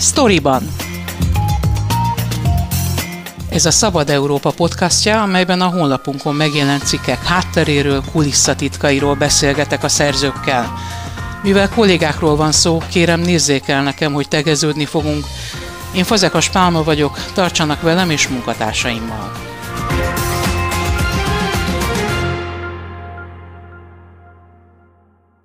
Storyban. Ez a Szabad Európa podcastja, amelyben a honlapunkon megjelent cikkek hátteréről, kulisszatitkairól beszélgetek a szerzőkkel. Mivel kollégákról van szó, kérem nézzék el nekem, hogy tegeződni fogunk. Én Fazekas Pálma vagyok, tartsanak velem és munkatársaimmal.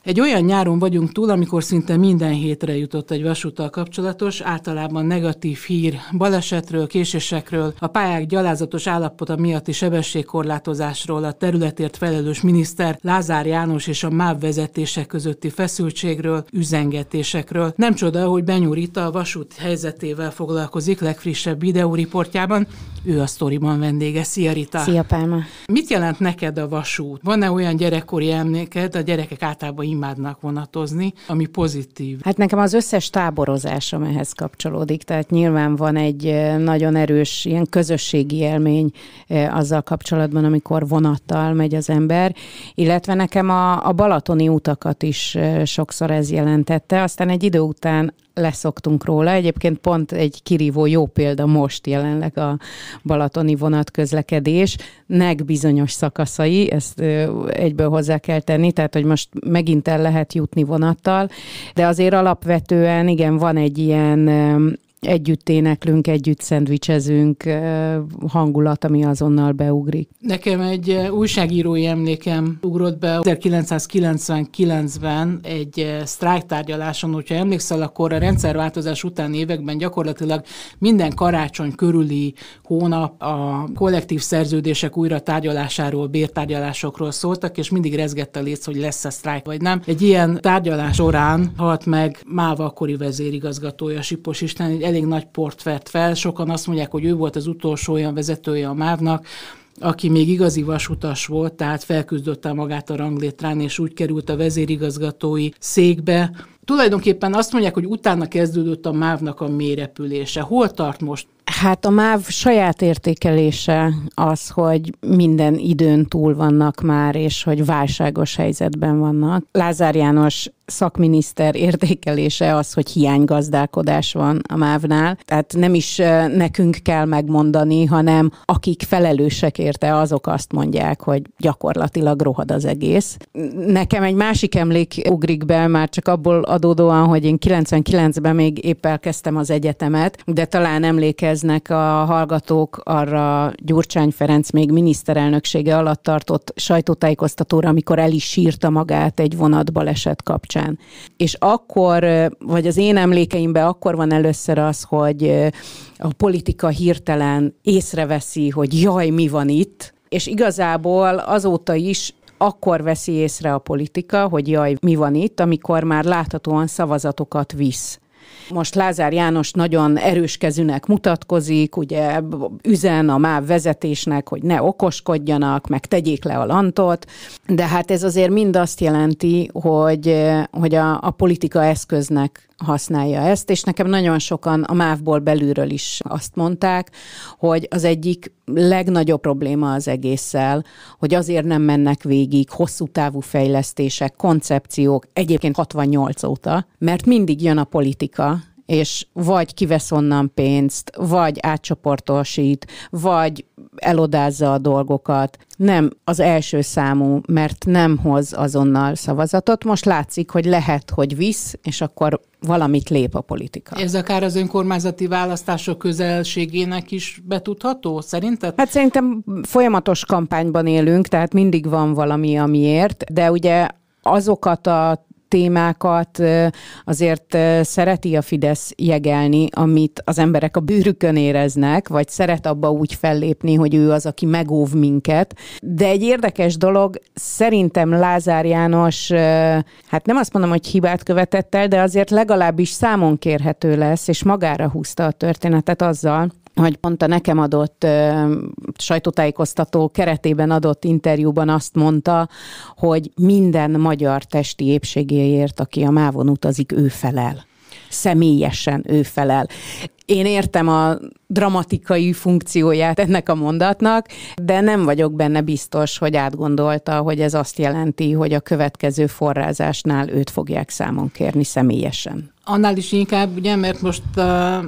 Egy olyan nyáron vagyunk túl, amikor szinte minden hétre jutott egy vasúttal kapcsolatos, általában negatív hír balesetről, késésekről, a pályák gyalázatos állapota miatti sebességkorlátozásról, a területért felelős miniszter Lázár János és a MÁV vezetések közötti feszültségről, üzengetésekről. Nem csoda, hogy Benyúr Rita a vasút helyzetével foglalkozik legfrissebb videóriportjában, ő a sztoriban vendége. Szia Rita! Szia Pálma! Mit jelent neked a vasút? Van-e olyan gyerekkori emléked, a gyerekek általában imádnak vonatozni, ami pozitív? Hát nekem az összes táborozásom ehhez kapcsolódik, tehát nyilván van egy nagyon erős ilyen közösségi élmény azzal kapcsolatban, amikor vonattal megy az ember, illetve nekem a, a balatoni utakat is sokszor ez jelentette, aztán egy idő után leszoktunk róla. Egyébként pont egy kirívó jó példa most jelenleg a, balatoni vonatközlekedésnek bizonyos szakaszai, ezt egyből hozzá kell tenni, tehát hogy most megint el lehet jutni vonattal, de azért alapvetően igen, van egy ilyen együtt éneklünk, együtt szendvicsezünk, hangulat, ami azonnal beugrik. Nekem egy újságírói emlékem ugrott be 1999-ben egy sztrájk tárgyaláson, hogyha emlékszel, akkor a rendszerváltozás után években gyakorlatilag minden karácsony körüli hónap a kollektív szerződések újra tárgyalásáról, bértárgyalásokról szóltak, és mindig rezgett a létsz, hogy lesz-e sztrájk vagy nem. Egy ilyen tárgyalás során halt meg Máva akkori vezérigazgatója Sipos István, egy elég nagy port vett fel. Sokan azt mondják, hogy ő volt az utolsó olyan vezetője a mávnak, aki még igazi vasutas volt, tehát felküzdötte magát a ranglétrán, és úgy került a vezérigazgatói székbe. Tulajdonképpen azt mondják, hogy utána kezdődött a mávnak a mérepülése. Hol tart most? Hát a MÁV saját értékelése az, hogy minden időn túl vannak már, és hogy válságos helyzetben vannak. Lázár János szakminiszter értékelése az, hogy hiánygazdálkodás van a mávnál. Tehát nem is nekünk kell megmondani, hanem akik felelősek érte, azok azt mondják, hogy gyakorlatilag rohad az egész. Nekem egy másik emlék ugrik be, már csak abból adódóan, hogy én 99-ben még épp elkezdtem az egyetemet, de talán emlékeznek a hallgatók arra Gyurcsány Ferenc még miniszterelnöksége alatt tartott sajtótájékoztatóra, amikor el is sírta magát egy vonatbaleset kapcsán kapcsán. És akkor, vagy az én emlékeimben akkor van először az, hogy a politika hirtelen észreveszi, hogy jaj, mi van itt, és igazából azóta is akkor veszi észre a politika, hogy jaj, mi van itt, amikor már láthatóan szavazatokat visz. Most Lázár János nagyon erős kezűnek mutatkozik, ugye üzen a MÁV vezetésnek, hogy ne okoskodjanak, meg tegyék le a lantot, de hát ez azért mind azt jelenti, hogy, hogy a, a politika eszköznek használja ezt, és nekem nagyon sokan a mávból belülről is azt mondták, hogy az egyik legnagyobb probléma az egésszel, hogy azért nem mennek végig hosszú távú fejlesztések, koncepciók, egyébként 68 óta, mert mindig jön a politika, és vagy kivesz onnan pénzt, vagy átcsoportosít, vagy elodázza a dolgokat, nem az első számú, mert nem hoz azonnal szavazatot. Most látszik, hogy lehet, hogy visz, és akkor valamit lép a politika. Ez akár az önkormányzati választások közelségének is betudható, szerinted? Hát szerintem folyamatos kampányban élünk, tehát mindig van valami, amiért, de ugye azokat a témákat azért szereti a Fidesz jegelni, amit az emberek a bűrükön éreznek, vagy szeret abba úgy fellépni, hogy ő az, aki megóv minket. De egy érdekes dolog, szerintem Lázár János, hát nem azt mondom, hogy hibát követett el, de azért legalábbis számon kérhető lesz, és magára húzta a történetet azzal, hogy pont a nekem adott ö, sajtótájékoztató keretében adott interjúban azt mondta, hogy minden magyar testi épségéért, aki a mávon utazik, ő felel. Személyesen ő felel. Én értem a dramatikai funkcióját ennek a mondatnak, de nem vagyok benne biztos, hogy átgondolta, hogy ez azt jelenti, hogy a következő forrázásnál őt fogják számon kérni személyesen. Annál is inkább, ugye, mert most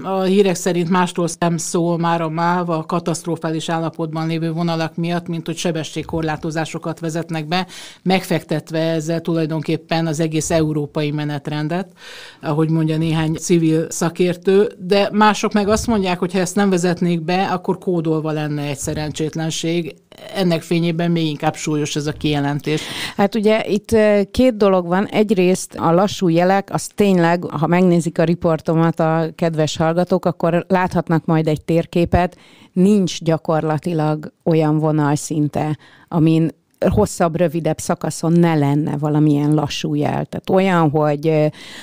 a hírek szerint másról nem szól már a MÁV a katasztrofális állapotban lévő vonalak miatt, mint hogy sebességkorlátozásokat vezetnek be, megfektetve ezzel tulajdonképpen az egész európai menetrendet, ahogy mondja néhány civil szakértő, de mások meg azt mondják, hogy ha ezt nem vezetnék be, akkor kódolva lenne egy szerencsétlenség ennek fényében még inkább súlyos ez a kijelentés. Hát ugye itt két dolog van. Egyrészt a lassú jelek, az tényleg, ha megnézik a riportomat a kedves hallgatók, akkor láthatnak majd egy térképet. Nincs gyakorlatilag olyan vonal szinte, amin hosszabb, rövidebb szakaszon ne lenne valamilyen lassú jel. Tehát olyan, hogy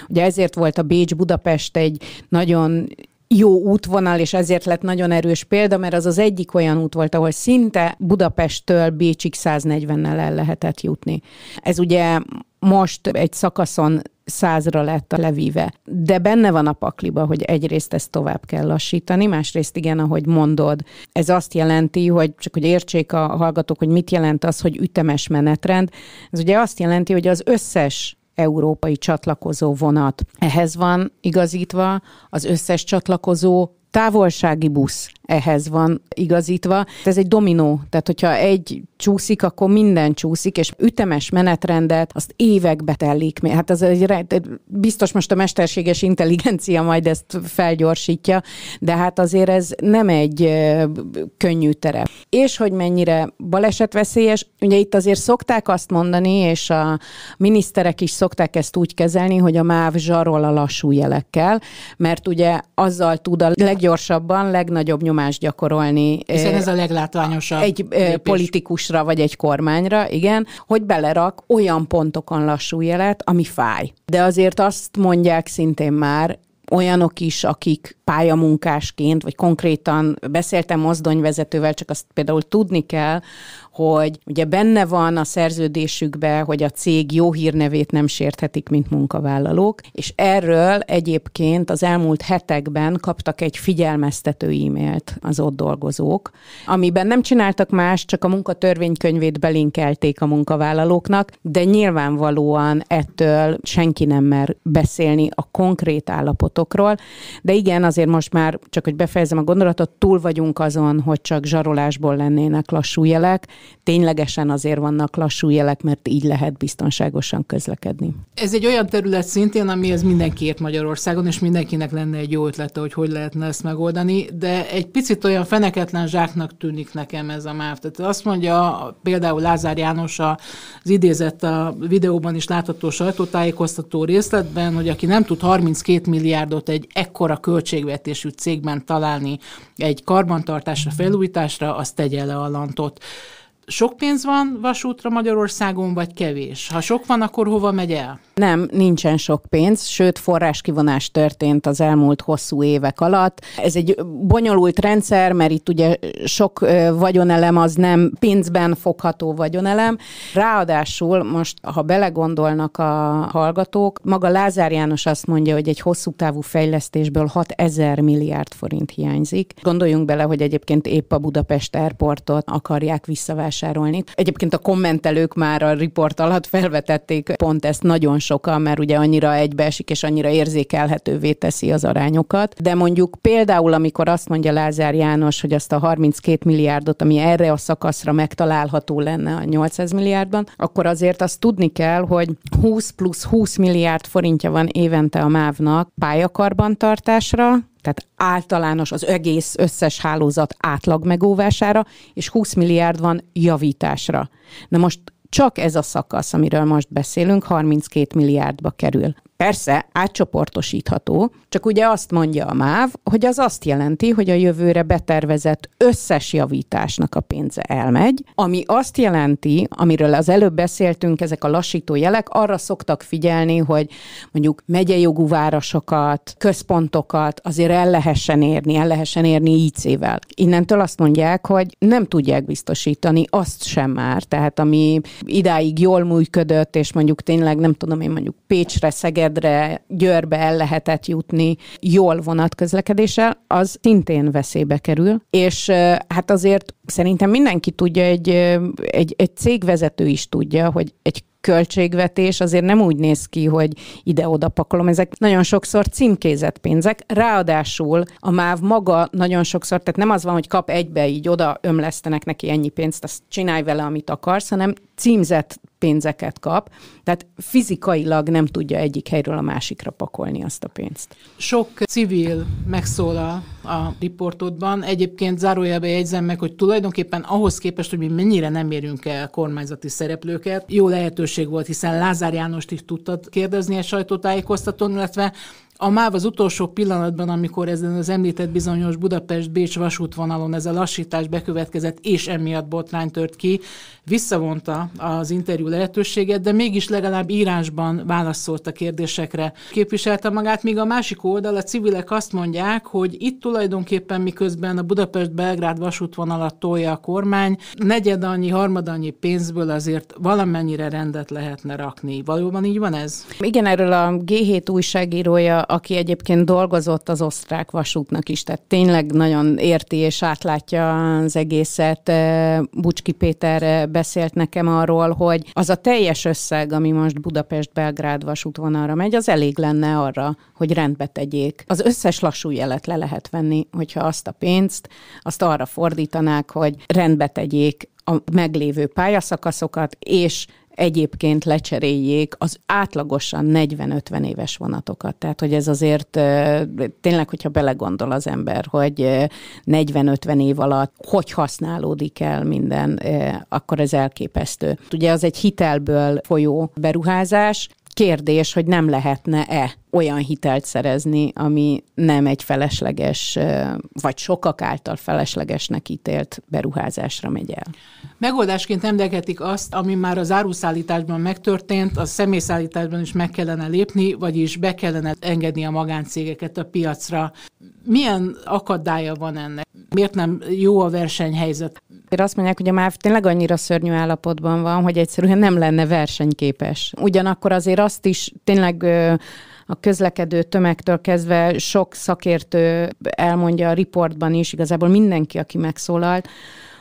ugye ezért volt a Bécs-Budapest egy nagyon jó útvonal, és ezért lett nagyon erős példa, mert az az egyik olyan út volt, ahol szinte Budapesttől Bécsig 140-nel el lehetett jutni. Ez ugye most egy szakaszon százra lett a levíve. De benne van a pakliba, hogy egyrészt ezt tovább kell lassítani, másrészt igen, ahogy mondod, ez azt jelenti, hogy csak hogy értsék a hallgatók, hogy mit jelent az, hogy ütemes menetrend. Ez ugye azt jelenti, hogy az összes európai csatlakozó vonat. Ehhez van igazítva az összes csatlakozó távolsági busz ehhez van igazítva. Ez egy dominó, tehát hogyha egy csúszik, akkor minden csúszik, és ütemes menetrendet azt évekbe tellik. Hát ez egy, biztos most a mesterséges intelligencia majd ezt felgyorsítja, de hát azért ez nem egy könnyű terep. És hogy mennyire balesetveszélyes, ugye itt azért szokták azt mondani, és a miniszterek is szokták ezt úgy kezelni, hogy a MÁV zsarol a lassú jelekkel, mert ugye azzal tud a leg leggyorsabban, legnagyobb nyomást gyakorolni. Hiszen ez a leglátványosabb. Egy lépés. politikusra vagy egy kormányra, igen, hogy belerak olyan pontokon lassú jelet, ami fáj. De azért azt mondják szintén már, olyanok is, akik pályamunkásként, vagy konkrétan beszéltem mozdonyvezetővel, csak azt például tudni kell, hogy ugye benne van a szerződésükbe, hogy a cég jó hírnevét nem sérthetik, mint munkavállalók, és erről egyébként az elmúlt hetekben kaptak egy figyelmeztető e-mailt az ott dolgozók, amiben nem csináltak más, csak a munkatörvénykönyvét belinkelték a munkavállalóknak, de nyilvánvalóan ettől senki nem mer beszélni a konkrét állapotokról, de igen, azért most már, csak hogy befejezem a gondolatot, túl vagyunk azon, hogy csak zsarolásból lennének lassú jelek, ténylegesen azért vannak lassú jelek, mert így lehet biztonságosan közlekedni. Ez egy olyan terület szintén, amihez mindenkiért Magyarországon, és mindenkinek lenne egy jó ötlete, hogy hogy lehetne ezt megoldani, de egy picit olyan feneketlen zsáknak tűnik nekem ez a MÁV. Tehát azt mondja például Lázár János az idézett a videóban is látható sajtótájékoztató részletben, hogy aki nem tud 32 milliárdot egy ekkora költségvetésű cégben találni egy karbantartásra, felújításra, az tegye le a lantot sok pénz van vasútra Magyarországon, vagy kevés? Ha sok van, akkor hova megy el? Nem, nincsen sok pénz, sőt forráskivonás történt az elmúlt hosszú évek alatt. Ez egy bonyolult rendszer, mert itt ugye sok vagyonelem az nem pénzben fogható vagyonelem. Ráadásul most, ha belegondolnak a hallgatók, maga Lázár János azt mondja, hogy egy hosszú távú fejlesztésből 6 ezer milliárd forint hiányzik. Gondoljunk bele, hogy egyébként épp a Budapest Airportot akarják visszavásárolni. Egyébként a kommentelők már a riport alatt felvetették pont ezt nagyon sok sokan, mert ugye annyira egybeesik és annyira érzékelhetővé teszi az arányokat. De mondjuk például, amikor azt mondja Lázár János, hogy azt a 32 milliárdot, ami erre a szakaszra megtalálható lenne a 800 milliárdban, akkor azért azt tudni kell, hogy 20 plusz 20 milliárd forintja van évente a MÁV-nak pályakarbantartásra, tehát általános az egész összes hálózat átlag megóvására, és 20 milliárd van javításra. Na most csak ez a szakasz, amiről most beszélünk, 32 milliárdba kerül. Persze, átcsoportosítható, csak ugye azt mondja a MÁV, hogy az azt jelenti, hogy a jövőre betervezett összes javításnak a pénze elmegy, ami azt jelenti, amiről az előbb beszéltünk, ezek a lassító jelek, arra szoktak figyelni, hogy mondjuk megyejogú városokat, központokat azért el lehessen érni, el lehessen érni IC-vel. Innentől azt mondják, hogy nem tudják biztosítani azt sem már, tehát ami idáig jól működött, és mondjuk tényleg nem tudom én mondjuk Pécsre, Szeged Szegedre, Győrbe el lehetett jutni jól vonatközlekedéssel, az szintén veszélybe kerül, és hát azért szerintem mindenki tudja, egy, egy, egy cégvezető is tudja, hogy egy költségvetés azért nem úgy néz ki, hogy ide-oda pakolom. Ezek nagyon sokszor címkézett pénzek. Ráadásul a MÁV maga nagyon sokszor, tehát nem az van, hogy kap egybe, így oda ömlesztenek neki ennyi pénzt, azt csinálj vele, amit akarsz, hanem címzett pénzeket kap, tehát fizikailag nem tudja egyik helyről a másikra pakolni azt a pénzt. Sok civil megszólal a riportodban. Egyébként zárójelbe jegyzem meg, hogy tulajdonképpen ahhoz képest, hogy mi mennyire nem érünk el kormányzati szereplőket, jó lehetőség volt, hiszen Lázár Jánost is tudtad kérdezni a sajtótájékoztatón, illetve a MÁV az utolsó pillanatban, amikor ezen az említett bizonyos Budapest-Bécs vasútvonalon ez a lassítás bekövetkezett, és emiatt botrány tört ki, visszavonta az interjú lehetőséget, de mégis legalább írásban válaszolt a kérdésekre. Képviselte magát, míg a másik oldal, a civilek azt mondják, hogy itt tulajdonképpen miközben a Budapest-Belgrád vasútvonalat tolja a kormány, negyed annyi, harmad annyi pénzből azért valamennyire rendet lehetne rakni. Valóban így van ez? Igen, erről a G7 újságírója aki egyébként dolgozott az osztrák vasútnak is, tehát tényleg nagyon érti és átlátja az egészet. Bucski Péter beszélt nekem arról, hogy az a teljes összeg, ami most Budapest-Belgrád vasútvonalra megy, az elég lenne arra, hogy rendbe tegyék. Az összes lassú jelet le lehet venni, hogyha azt a pénzt, azt arra fordítanák, hogy rendbe tegyék a meglévő pályaszakaszokat, és egyébként lecseréljék az átlagosan 40-50 éves vonatokat. Tehát, hogy ez azért tényleg, hogyha belegondol az ember, hogy 40-50 év alatt hogy használódik el minden, akkor ez elképesztő. Ugye az egy hitelből folyó beruházás, kérdés, hogy nem lehetne-e olyan hitelt szerezni, ami nem egy felesleges, vagy sokak által feleslegesnek ítélt beruházásra megy el. Megoldásként emlegetik azt, ami már az áruszállításban megtörtént, a személyszállításban is meg kellene lépni, vagyis be kellene engedni a magáncégeket a piacra. Milyen akadálya van ennek? Miért nem jó a versenyhelyzet? Én azt mondják, hogy a MÁV tényleg annyira szörnyű állapotban van, hogy egyszerűen nem lenne versenyképes. Ugyanakkor azért azt is tényleg a közlekedő tömegtől kezdve sok szakértő elmondja a riportban is, igazából mindenki, aki megszólalt,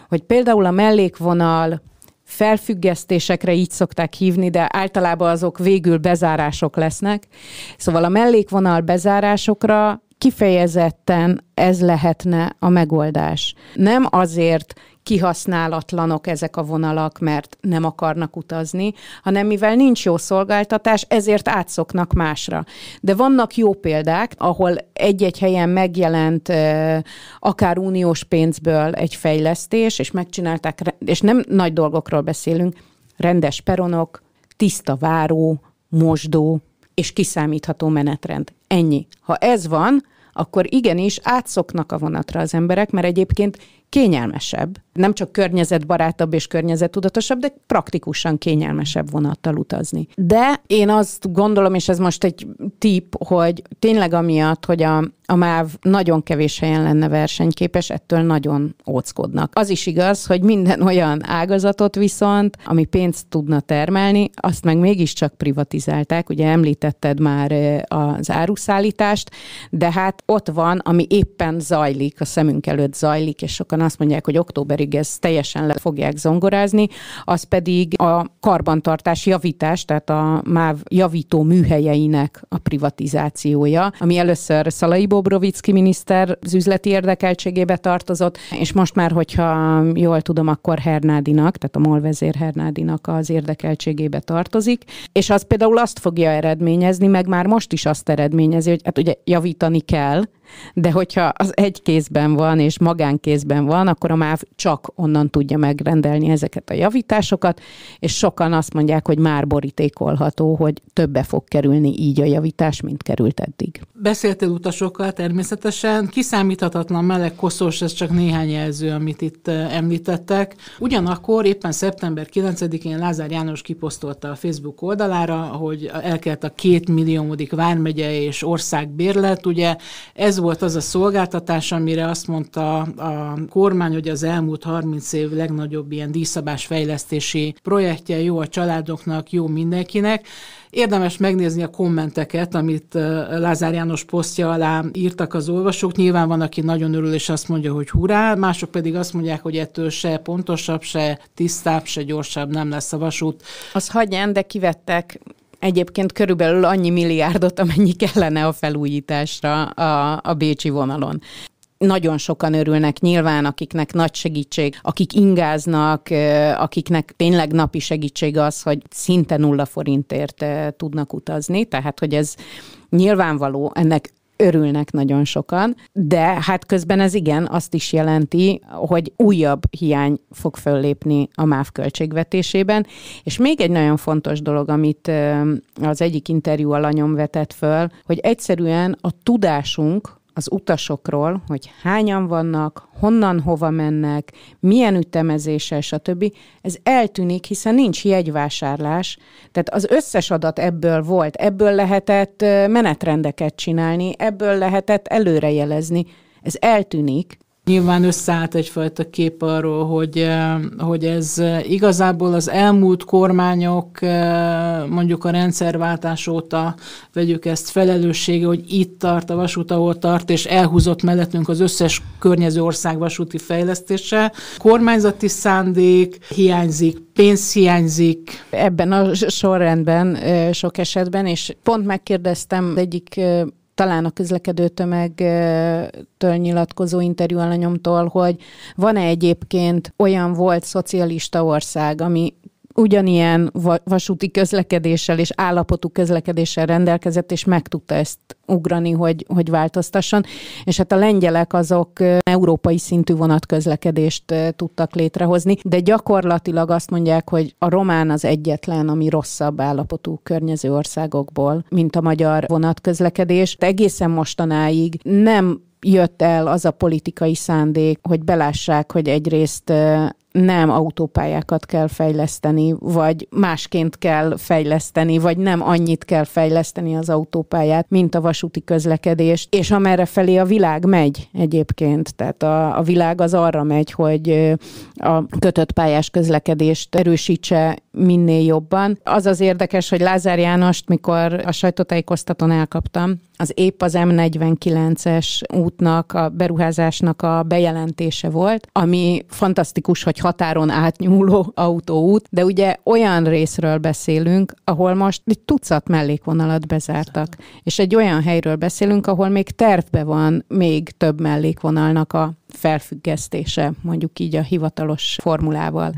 hogy például a mellékvonal felfüggesztésekre így szokták hívni, de általában azok végül bezárások lesznek. Szóval a mellékvonal bezárásokra kifejezetten ez lehetne a megoldás. Nem azért kihasználatlanok ezek a vonalak, mert nem akarnak utazni, hanem mivel nincs jó szolgáltatás, ezért átszoknak másra. De vannak jó példák, ahol egy-egy helyen megjelent akár uniós pénzből egy fejlesztés, és megcsinálták, és nem nagy dolgokról beszélünk, rendes peronok, tiszta váró, mosdó és kiszámítható menetrend. Ennyi. Ha ez van, akkor igenis átszoknak a vonatra az emberek, mert egyébként kényelmesebb, nem csak környezetbarátabb és környezettudatosabb, de praktikusan kényelmesebb vonattal utazni. De én azt gondolom, és ez most egy tip, hogy tényleg amiatt, hogy a, a MÁV nagyon kevés helyen lenne versenyképes, ettől nagyon óckodnak. Az is igaz, hogy minden olyan ágazatot viszont, ami pénzt tudna termelni, azt meg mégiscsak privatizálták. Ugye említetted már eh, az áruszállítást, de hát ott van, ami éppen zajlik, a szemünk előtt zajlik, és sokan sokan azt mondják, hogy októberig ez teljesen le fogják zongorázni, az pedig a karbantartás javítás, tehát a MÁV javító műhelyeinek a privatizációja, ami először Szalai Bobrovicki miniszter az üzleti érdekeltségébe tartozott, és most már, hogyha jól tudom, akkor Hernádinak, tehát a Molvezér Hernádinak az érdekeltségébe tartozik, és az például azt fogja eredményezni, meg már most is azt eredményezi, hogy hát ugye javítani kell, de hogyha az egy kézben van, és magánkézben van, akkor a MÁV csak onnan tudja megrendelni ezeket a javításokat, és sokan azt mondják, hogy már borítékolható, hogy többe fog kerülni így a javítás, mint került eddig. Beszéltél utasokkal természetesen, kiszámíthatatlan meleg, koszos, ez csak néhány jelző, amit itt említettek. Ugyanakkor éppen szeptember 9-én Lázár János kiposztolta a Facebook oldalára, hogy elkelt a két milliómodik vármegye és ország bérlet, ugye ez volt az a szolgáltatás, amire azt mondta a kormány, hogy az elmúlt 30 év legnagyobb ilyen díszabás fejlesztési projektje, jó a családoknak, jó mindenkinek. Érdemes megnézni a kommenteket, amit Lázár János posztja alá írtak az olvasók. Nyilván van, aki nagyon örül, és azt mondja, hogy hurrá, mások pedig azt mondják, hogy ettől se pontosabb, se tisztább, se gyorsabb nem lesz a vasút. Az hagyján, de kivettek egyébként körülbelül annyi milliárdot, amennyi kellene a felújításra a, a Bécsi vonalon nagyon sokan örülnek nyilván, akiknek nagy segítség, akik ingáznak, akiknek tényleg napi segítség az, hogy szinte nulla forintért tudnak utazni, tehát hogy ez nyilvánvaló, ennek örülnek nagyon sokan, de hát közben ez igen, azt is jelenti, hogy újabb hiány fog föllépni a MÁV költségvetésében. És még egy nagyon fontos dolog, amit az egyik interjú alanyom vetett föl, hogy egyszerűen a tudásunk, az utasokról, hogy hányan vannak, honnan hova mennek, milyen ütemezéssel, stb. Ez eltűnik, hiszen nincs jegyvásárlás. Tehát az összes adat ebből volt, ebből lehetett menetrendeket csinálni, ebből lehetett előrejelezni. Ez eltűnik. Nyilván összeállt egyfajta kép arról, hogy, eh, hogy ez eh, igazából az elmúlt kormányok, eh, mondjuk a rendszerváltás óta vegyük ezt felelőssége, hogy itt tart a vasút, ahol tart, és elhúzott mellettünk az összes környező ország vasúti fejlesztése. Kormányzati szándék hiányzik, pénz hiányzik. Ebben a sorrendben sok esetben, és pont megkérdeztem egyik talán a közlekedő tömegtől nyilatkozó interjú alanyomtól, hogy van-e egyébként olyan volt szocialista ország, ami ugyanilyen vasúti közlekedéssel és állapotú közlekedéssel rendelkezett, és meg tudta ezt ugrani, hogy, hogy változtasson. És hát a lengyelek azok európai szintű vonatközlekedést tudtak létrehozni, de gyakorlatilag azt mondják, hogy a román az egyetlen, ami rosszabb állapotú környező országokból, mint a magyar vonatközlekedés. De egészen mostanáig nem jött el az a politikai szándék, hogy belássák, hogy egyrészt nem autópályákat kell fejleszteni, vagy másként kell fejleszteni, vagy nem annyit kell fejleszteni az autópályát, mint a vasúti közlekedést, és amerre felé a világ megy egyébként. Tehát a, a világ az arra megy, hogy a kötött pályás közlekedést erősítse, minél jobban. Az az érdekes, hogy Lázár Jánost, mikor a sajtótájékoztatón elkaptam, az épp az M49-es útnak, a beruházásnak a bejelentése volt, ami fantasztikus, hogy határon átnyúló autóút, de ugye olyan részről beszélünk, ahol most egy tucat mellékvonalat bezártak, és egy olyan helyről beszélünk, ahol még tervbe van még több mellékvonalnak a felfüggesztése, mondjuk így a hivatalos formulával.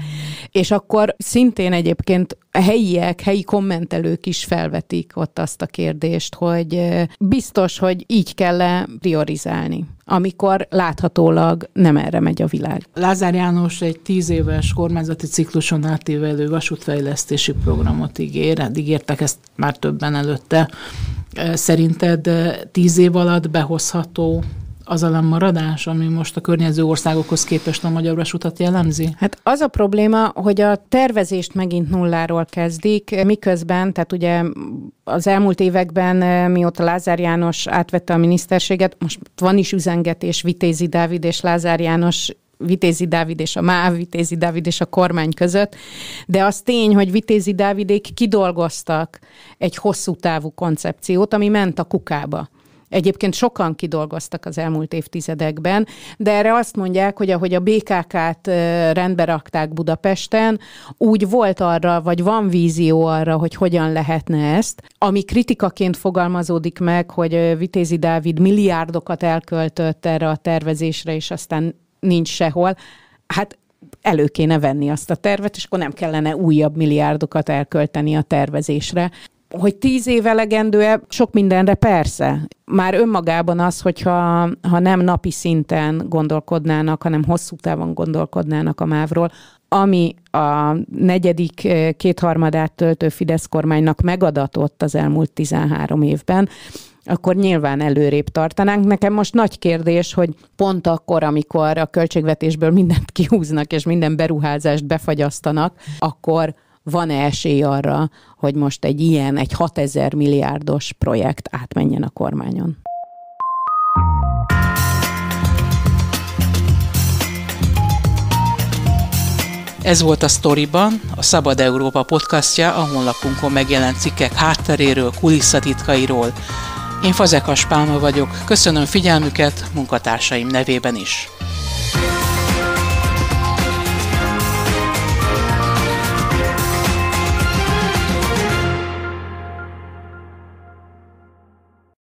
És akkor szintén egyébként a helyiek, helyi kommentelők is felvetik ott azt a kérdést, hogy biztos, hogy így kell -e priorizálni amikor láthatólag nem erre megy a világ. Lázár János egy tíz éves kormányzati cikluson átívelő vasútfejlesztési programot ígér, hát ígértek ezt már többen előtte. Szerinted tíz év alatt behozható az a lemaradás, ami most a környező országokhoz képest a magyar vasutat jellemzi? Hát az a probléma, hogy a tervezést megint nulláról kezdik, miközben, tehát ugye az elmúlt években, eh, mióta Lázár János átvette a miniszterséget, most van is üzengetés Vitézi Dávid és Lázár János Vitézi Dávid és a MÁV, Vitézi Dávid és a kormány között, de az tény, hogy Vitézi Dávidék kidolgoztak egy hosszú távú koncepciót, ami ment a kukába. Egyébként sokan kidolgoztak az elmúlt évtizedekben, de erre azt mondják, hogy ahogy a BKK-t rendbe rakták Budapesten, úgy volt arra, vagy van vízió arra, hogy hogyan lehetne ezt, ami kritikaként fogalmazódik meg, hogy Vitézi Dávid milliárdokat elköltött erre a tervezésre, és aztán nincs sehol. Hát elő kéne venni azt a tervet, és akkor nem kellene újabb milliárdokat elkölteni a tervezésre hogy tíz év elegendő sok mindenre persze. Már önmagában az, hogyha ha nem napi szinten gondolkodnának, hanem hosszú távon gondolkodnának a mávról, ami a negyedik eh, kétharmadát töltő Fidesz kormánynak megadatott az elmúlt 13 évben, akkor nyilván előrébb tartanánk. Nekem most nagy kérdés, hogy pont akkor, amikor a költségvetésből mindent kihúznak, és minden beruházást befagyasztanak, akkor van-e esély arra, hogy most egy ilyen, egy 6000 milliárdos projekt átmenjen a kormányon? Ez volt a Storyban, a Szabad Európa podcastja a honlapunkon megjelent cikkek hátteréről, kulisszatitkairól. Én Fazekas Pálma vagyok, köszönöm figyelmüket munkatársaim nevében is.